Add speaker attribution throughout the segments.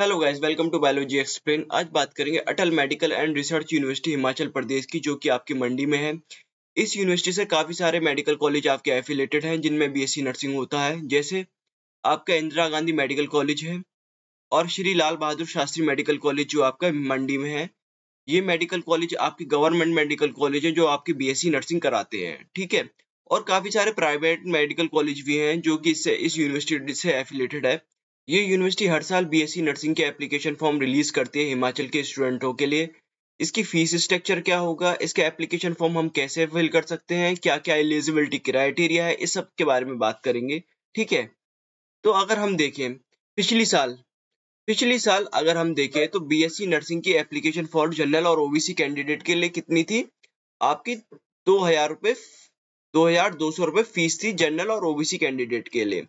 Speaker 1: hello guys welcome to biology explain आज बात करेंगे Atal medical and research university Himachal Pradesh की जो कि आपकी मंडी में है इस यूनिवर्सिटी से काफ़ी सारे मेडिकल कॉलेज आपके एफिलेटेड हैं जिनमें बीएससी नर्सिंग होता है जैसे आपका इंदिरा गांधी मेडिकल कॉलेज है और श्री लाल बहादुर शास्त्री मेडिकल कॉलेज जो आपका मंडी में है ये मेडिकल कॉलेज आपकी गवर्नमेंट मेडिकल कॉलेज है जो आपकी बी नर्सिंग कराते हैं ठीक है और काफ़ी सारे प्राइवेट मेडिकल कॉलेज भी हैं जो कि इससे इस यूनिवर्सिटी से एफिलेटेड है ये यूनिवर्सिटी हर साल बीएससी नर्सिंग e के एप्लीकेशन फॉर्म रिलीज करती है हिमाचल के स्टूडेंटों के लिए इसकी फीस स्ट्रक्चर क्या होगा इसके एप्लीकेशन फॉर्म हम कैसे फिल कर सकते हैं क्या क्या एलिजिबिलिटी क्राइटेरिया है इस सब के बारे में बात करेंगे ठीक है तो अगर हम देखें पिछली साल पिछली साल अगर हम देखें तो बीएससी नर्सिंग e की एप्लीकेशन फॉर जनरल और ओबीसी कैंडिडेट के लिए कितनी थी आपकी दो हजार रुपये दो हजार दो सौ रुपये फीस थी जनरल और ओबीसी कैंडिडेट के लिए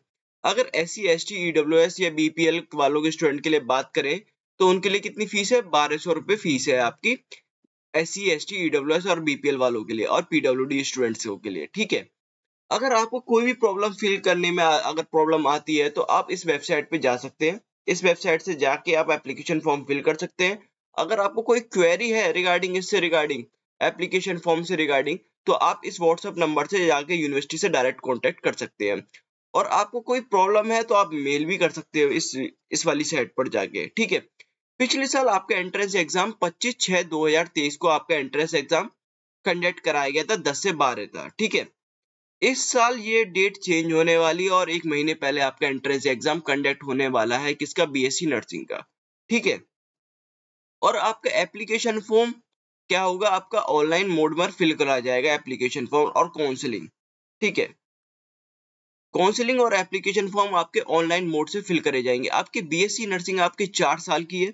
Speaker 1: अगर S C S T E W S या बीपीएल वालों के स्टूडेंट के लिए बात करें तो उनके लिए कितनी फीस है बारह सौ रुपये फीस है आपकी S C S T E W S और बीपीएल वालों के लिए और पीडब्ल्यू डी स्टूडेंट्स के लिए ठीक है अगर आपको कोई भी प्रॉब्लम फील करने में अगर प्रॉब्लम आती है तो आप इस वेबसाइट पर जा सकते हैं इस वेबसाइट से जाके आप एप्लीकेशन फॉर्म फिल कर सकते हैं अगर आपको कोई क्वेरी है रिगार्डिंग इससे रिगार्डिंग एप्लीकेशन फॉर्म से रिगार्डिंग तो आप इस व्हाट्सएप नंबर से जाके यूनिवर्सिटी से डायरेक्ट कॉन्टेक्ट कर सकते हैं और आपको कोई प्रॉब्लम है तो आप मेल भी कर सकते हो इस इस वाली साइट पर जाके ठीक है पिछले साल आपका एंट्रेंस एग्जाम 25 छह 2023 को आपका एंट्रेंस एग्जाम कंडक्ट कराया गया था 10 से 12 का ठीक है इस साल ये डेट चेंज होने वाली और एक महीने पहले आपका एंट्रेंस एग्जाम कंडक्ट होने वाला है किसका बीएससी नर्सिंग का ठीक है और आपका एप्लीकेशन फॉर्म क्या होगा आपका ऑनलाइन मोड पर फिल करा जाएगा एप्लीकेशन फॉर्म और काउंसलिंग ठीक है काउंसिलिंग और एप्लीकेशन फॉर्म आपके ऑनलाइन मोड से फिल करे जाएंगे आपकी बीएससी नर्सिंग आपके चार साल की है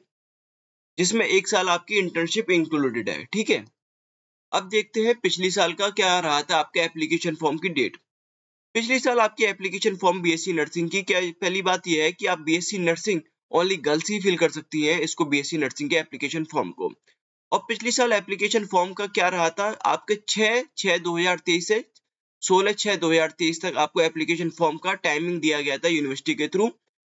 Speaker 1: जिसमें एक साल आपकी इंटर्नशिप इंक्लूडेड है ठीक है अब देखते हैं पिछले साल का क्या रहा था आपके एप्लीकेशन फॉर्म की डेट पिछले साल आपकी एप्लीकेशन फॉर्म बीएससी नर्सिंग की क्या पहली बात यह है कि आप बीएससी नर्सिंग ओनली गर्ल्स ही फिल कर सकती है इसको बीएससी नर्सिंग के एप्लीकेशन फॉर्म को और पिछले साल एप्लीकेशन फॉर्म का क्या रहा था आपके 6 छः दो से सोलह छह दो हजार तेईस तक आपको एप्लीकेशन फॉर्म का टाइमिंग दिया गया था यूनिवर्सिटी के थ्रू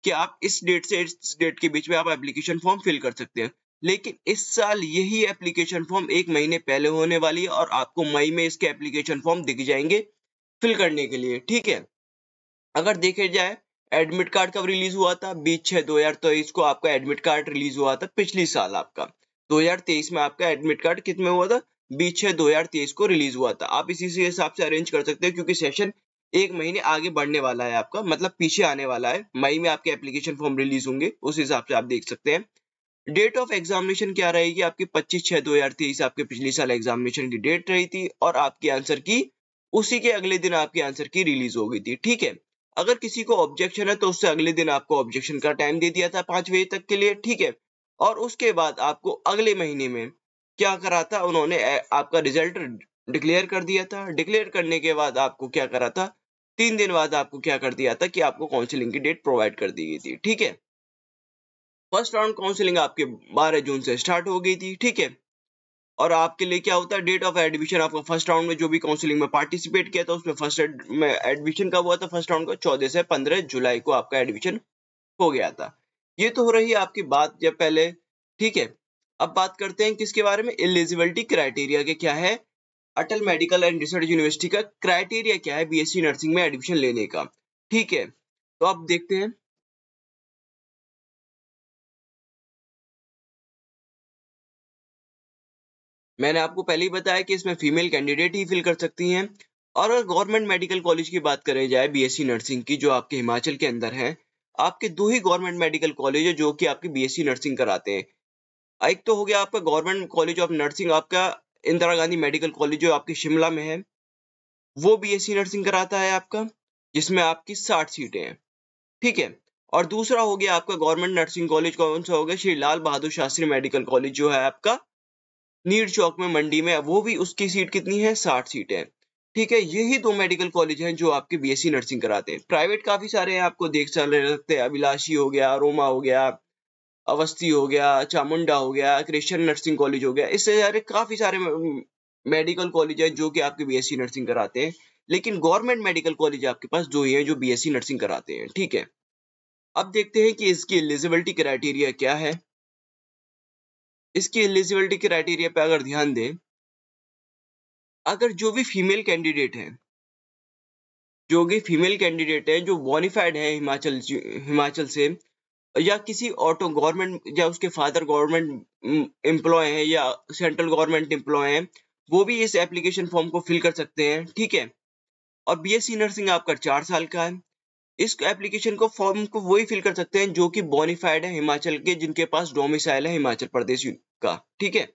Speaker 1: कि आप इस डेट से इस डेट के बीच में आप एप्लीकेशन फॉर्म फिल कर सकते हैं लेकिन इस साल यही एप्लीकेशन फॉर्म एक महीने पहले होने वाली है और आपको मई में इसके एप्लीकेशन फॉर्म दिख जाएंगे फिल करने के लिए ठीक है अगर देखे जाए एडमिट कार्ड कब रिलीज हुआ था बीस छह दो हजार तेईस को आपका एडमिट कार्ड रिलीज हुआ था पिछली साल आपका तेईस में आपका एडमिट कार्ड कितने हुआ था बीस छः दो हजार तेईस को रिलीज हुआ था आप इसी से हिसाब से अरेंज कर सकते हो क्योंकि सेशन एक महीने आगे बढ़ने वाला है आपका मतलब पीछे आने वाला है मई में आपके एप्लीकेशन फॉर्म रिलीज होंगे उस हिसाब से आप देख सकते हैं डेट ऑफ एग्जामिनेशन क्या रहेगी आपकी 25 हजार 2023 आपके पिछले साल एग्जामिनेशन की डेट रही थी और आपके आंसर की उसी के अगले दिन आपके आंसर की रिलीज हो गई थी ठीक है अगर किसी को ऑब्जेक्शन है तो उससे अगले दिन आपको ऑब्जेक्शन का टाइम दे दिया था पांच बजे तक के लिए ठीक है और उसके बाद आपको अगले महीने में क्या करा था उन्होंने आपका रिजल्ट डिक्लेयर कर दिया था डिक्लेयर करने के बाद आपको क्या करा था तीन दिन बाद आपको क्या कर दिया था कि आपको काउंसिलिंग की डेट प्रोवाइड कर दी गई थी ठीक है फर्स्ट राउंड काउंसिलिंग आपके 12 जून से स्टार्ट हो गई थी ठीक है और आपके लिए क्या होता है डेट ऑफ एडमिशन आपका फर्स्ट राउंड में जो भी काउंसिलिंग में पार्टिसिपेट किया था उसमें फर्स्ट में एडमिशन कब हुआ था फर्स्ट राउंड का चौदह से पंद्रह जुलाई को आपका एडमिशन हो गया था ये तो हो रही है आपकी बात जब पहले ठीक है अब बात करते हैं किसके बारे में एलिजिबिलिटी क्राइटेरिया के क्या है Atal medical and research university का क्राइटेरिया क्या है बीएससी नर्सिंग में एडमिशन लेने का ठीक है तो आप देखते हैं मैंने आपको पहले ही बताया कि इसमें फीमेल कैंडिडेट ही फिल कर सकती हैं और अगर गवर्नमेंट मेडिकल कॉलेज की बात करें जाए बीएससी नर्सिंग की जो आपके हिमाचल के अंदर है आपके दो ही गवर्नमेंट मेडिकल कॉलेज है जो कि आपकी बीएससी नर्सिंग कराते हैं एक तो हो गया आपका गवर्नमेंट कॉलेज ऑफ नर्सिंग आपका इंदिरा गांधी मेडिकल कॉलेज जो आपके शिमला में है वो बीएससी नर्सिंग कराता है आपका जिसमें आपकी साठ सीटें हैं ठीक है और दूसरा हो गया आपका गवर्नमेंट नर्सिंग कॉलेज कौन सा हो गया श्री लाल बहादुर शास्त्री मेडिकल कॉलेज जो है आपका नीर चौक में मंडी में वो भी उसकी सीट कितनी है साठ सीटें हैं ठीक है यही दो मेडिकल कॉलेज हैं जो आपके बीएससी नर्सिंग कराते हैं प्राइवेट काफी सारे हैं आपको देख चल सकते हैं अभिलाषी हो गया रोमा हो गया अवस्थी हो गया चामुंडा हो गया क्रिश्चियन नर्सिंग कॉलेज हो गया इससे सारे काफ़ी सारे मेडिकल कॉलेज है जो कि आपके बीएससी नर्सिंग कराते हैं लेकिन गवर्नमेंट मेडिकल कॉलेज आपके पास दो ही है जो बीएससी नर्सिंग कराते हैं ठीक है अब देखते हैं कि इसकी एलिजिबिलिटी क्राइटेरिया क्या है इसकी एलिजिबिलिटी क्राइटेरिया पर अगर ध्यान दें अगर जो भी फीमेल कैंडिडेट हैं जो भी फीमेल कैंडिडेट हैं जो बॉनिफाइड है हिमाचल हिमाचल से या किसी ऑटो गवर्नमेंट या उसके फादर गवर्नमेंट एम्प्लॉय है या सेंट्रल गवर्नमेंट एम्प्लॉय है वो भी इस एप्लीकेशन फॉर्म को फिल कर सकते हैं ठीक है और बी एस नर्सिंग आपका चार साल का है इस एप्लीकेशन को फॉर्म को वही फिल कर सकते हैं जो कि बॉनिफाइड है हिमाचल के जिनके पास डोमिसाइल है हिमाचल प्रदेश का ठीक है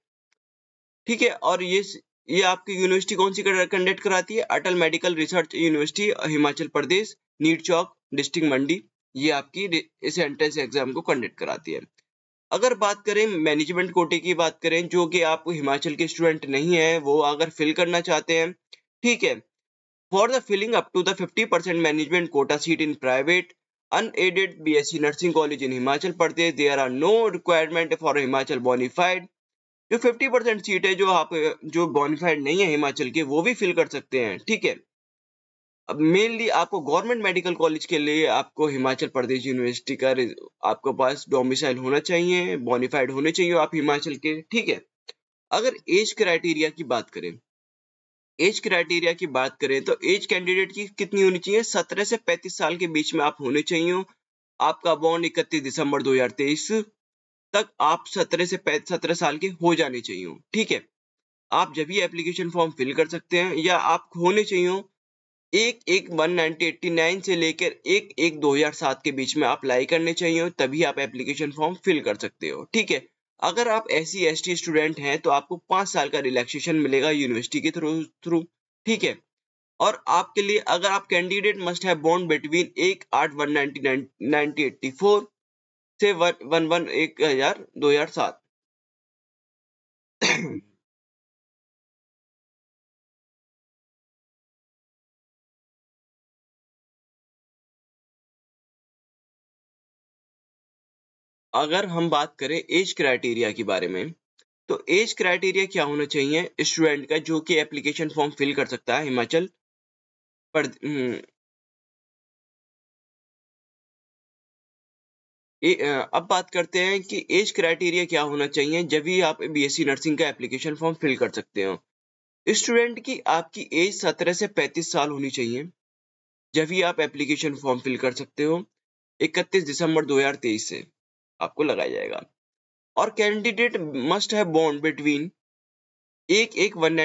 Speaker 1: ठीक है और ये ये आपकी यूनिवर्सिटी कौन सी कंडक्ट कराती है Atal medical research university Himachal Pradesh Ner Chowk district Mandi ये आपकी इस एंट्रेंस एग्जाम को कंडक्ट कराती है अगर बात करें मैनेजमेंट कोटे की बात करें जो कि आप हिमाचल के स्टूडेंट नहीं है वो अगर फिल करना चाहते हैं ठीक है for the filling up to the 50 percent management quota seat in private C nursing college in Himachal Pradesh there are are no requirement for Himachal bonafide जो 50 परसेंट सीट है जो आप जो बॉनिफाइड नहीं है हिमाचल के वो भी फिल कर सकते हैं ठीक है मेनली आपको गवर्नमेंट मेडिकल कॉलेज के लिए आपको हिमाचल प्रदेश यूनिवर्सिटी का आपके पास डोमिसाइल होना चाहिए बोनिफाइड होने चाहिए आप हिमाचल के ठीक है अगर एज क्राइटेरिया की बात करें एज क्राइटेरिया की बात करें तो एज कैंडिडेट की कितनी होनी चाहिए सत्रह से पैंतीस साल के बीच में आप होने चाहिए आपका बॉन्ड इकतीस दिसंबर दो तक आप सत्रह से सत्रह साल के हो जाने चाहिए ठीक है आप जब भी एप्लीकेशन फॉर्म फिल कर सकते हैं या आप होने चाहिए एक एक वन नाइनटी एट्टी नाइन से लेकर एक एक दो हजार सात के बीच में अप्लाई करने चाहिए तभी आप एप्लीकेशन फॉर्म फिल कर सकते हो ठीक है अगर आप एस सी स्टूडेंट हैं तो आपको पाँच साल का रिलैक्सेशन मिलेगा यूनिवर्सिटी के थ्रू थ्रू ठीक है और आपके लिए अगर आप कैंडिडेट मस्ट है बॉन्ड बिटवीन एक आठ वन नाइनटी एट्टी फोर से वन वन एक हजार दो हजार सात अगर हम बात करें एज क्राइटेरिया के बारे में तो एज क्राइटेरिया क्या होना चाहिए स्टूडेंट का जो कि एप्लीकेशन फॉर्म फिल कर सकता है हिमाचल हम्म, अब बात करते हैं कि एज क्राइटेरिया क्या होना चाहिए जब भी आप बीएससी नर्सिंग का एप्लीकेशन फॉर्म फिल कर सकते हो स्टूडेंट की आपकी एज 17 से 35 साल होनी चाहिए जब भी आप एप्लीकेशन फॉर्म फिल कर सकते हो 31 दिसंबर 2023 से आपको लगाया जाएगा और कैंडिडेट मस्ट है बॉन्ड बिटवीन एक एक वन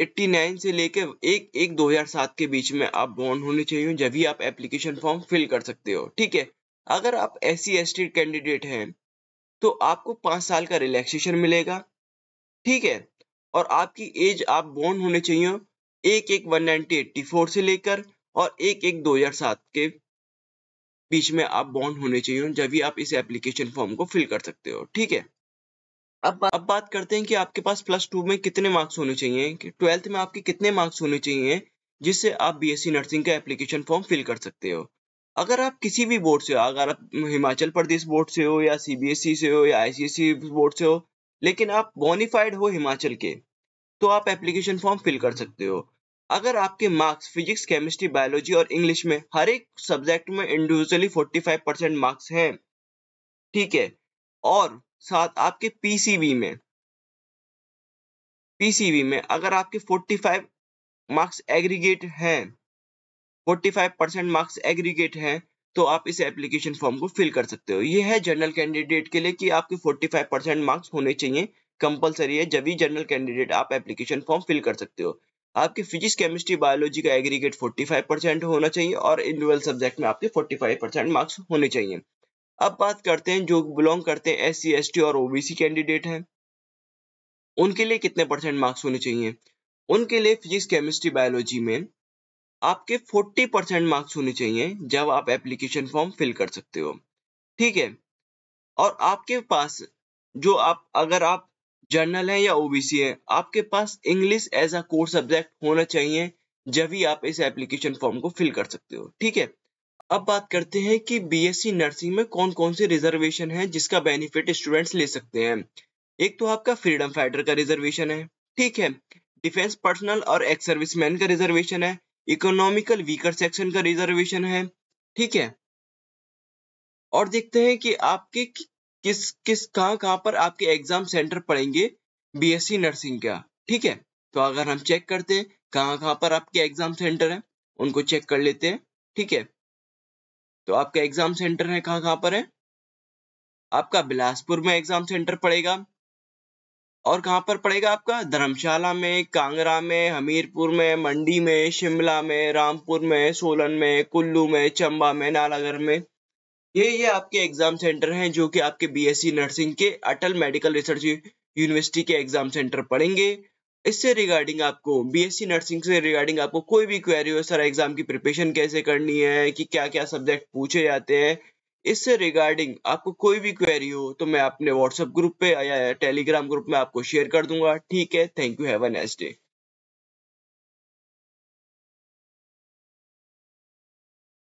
Speaker 1: एट्टी नाइन से लेकर एक एक दो हजार सात के बीच में आप बॉन्ड होने चाहिए जब भी आप एप्लीकेशन फॉर्म फिल कर सकते हो ठीक है अगर आप एस सी कैंडिडेट हैं तो आपको पाँच साल का रिलैक्सेशन मिलेगा ठीक है और आपकी एज आप बॉन्ड होने चाहिए एक एक वन नाइनटी एट्टी फोर से लेकर और एक एक दो हजार सात के बीच में आप बॉन्ड होने चाहिए जब भी आप इस एप्लीकेशन फॉर्म को फिल कर सकते हो ठीक है अब अब बात करते हैं कि आपके पास प्लस टू में कितने मार्क्स होने चाहिए कि ट्वेल्थ में आपके कितने मार्क्स होने चाहिए जिससे आप बीएससी नर्सिंग का एप्लीकेशन फॉर्म फिल कर सकते हो अगर आप किसी भी बोर्ड से हो अगर आप हिमाचल प्रदेश बोर्ड से हो या सीबीएसई e से हो या आईसीएसई बोर्ड e से हो लेकिन आप बोनीफाइड हो हिमाचल के तो आप एप्लीकेशन फॉर्म फिल कर सकते हो अगर आपके मार्क्स फिजिक्स केमिस्ट्री बायोलॉजी और इंग्लिश में हर एक सब्जेक्ट में इंडिविजुअली 45 परसेंट मार्क्स हैं ठीक है और साथ आपके पीसीबी में पीसीबी में अगर आपके 45 मार्क्स एग्रीगेट हैं 45 परसेंट मार्क्स एग्रीगेट हैं तो आप इस एप्लीकेशन फॉर्म को फिल कर सकते हो यह है जनरल कैंडिडेट के लिए कि आपके 45 परसेंट मार्क्स होने चाहिए कंपलसरी है जब भी जनरल कैंडिडेट आप एप्लीकेशन फॉर्म फिल कर सकते हो आपकी फिजिक्स केमिस्ट्री बायोलॉजी का एग्रीगेट 45 परसेंट होना चाहिए और इंडिविजुअल सब्जेक्ट में आपके 45 परसेंट मार्क्स होने चाहिए अब बात करते हैं जो बिलोंग करते हैं एस सी और ओबीसी कैंडिडेट हैं उनके लिए कितने परसेंट मार्क्स होने चाहिए उनके लिए फिजिक्स केमिस्ट्री बायोलॉजी में आपके 40 परसेंट मार्क्स होने चाहिए जब आप एप्लीकेशन फॉर्म फिल कर सकते हो ठीक है और आपके पास जो आप अगर आप जर्नल है या ओबीसी है आपके पास English as a core subject होना चाहिए जब ही आप इस एप्लीकेशन फॉर्म को फिल कर सकते हो ठीक है अब बात करते हैं कि बीएससी नर्सिंग में कौन कौन से रिजर्वेशन है जिसका बेनिफिट स्टूडेंट्स ले सकते हैं एक तो आपका फ्रीडम फाइटर का रिजर्वेशन है ठीक है डिफेंस पर्सनल और एक्स सर्विस का रिजर्वेशन है इकोनॉमिकल वीकर सेक्शन का रिजर्वेशन है ठीक है और देखते हैं कि आपके किस किस कहाँ कहाँ पर आपके एग्जाम सेंटर पड़ेंगे बीएससी नर्सिंग का ठीक है तो अगर हम चेक करते हैं कहाँ कहाँ पर आपके एग्जाम सेंटर है उनको चेक कर लेते हैं ठीक है तो आपका एग्जाम सेंटर है कहाँ कहाँ पर है आपका बिलासपुर में एग्जाम सेंटर पड़ेगा और कहाँ पर पड़ेगा आपका धर्मशाला में कांगड़ा में हमीरपुर में मंडी में शिमला में रामपुर में सोलन में कुल्लू में चंबा में नालागढ़ में ये ये आपके एग्जाम सेंटर हैं जो कि आपके बीएससी नर्सिंग के अटल मेडिकल रिसर्च यूनिवर्सिटी के एग्जाम सेंटर पढ़ेंगे इससे रिगार्डिंग आपको बीएससी नर्सिंग से रिगार्डिंग आपको कोई भी क्वेरी हो सर एग्जाम की प्रिपरेशन कैसे करनी है कि क्या क्या सब्जेक्ट पूछे जाते हैं इससे रिगार्डिंग आपको कोई भी क्वेरी हो तो मैं अपने व्हाट्सएप ग्रुप पे या टेलीग्राम ग्रुप में आपको शेयर कर दूंगा ठीक है thank you have a nice day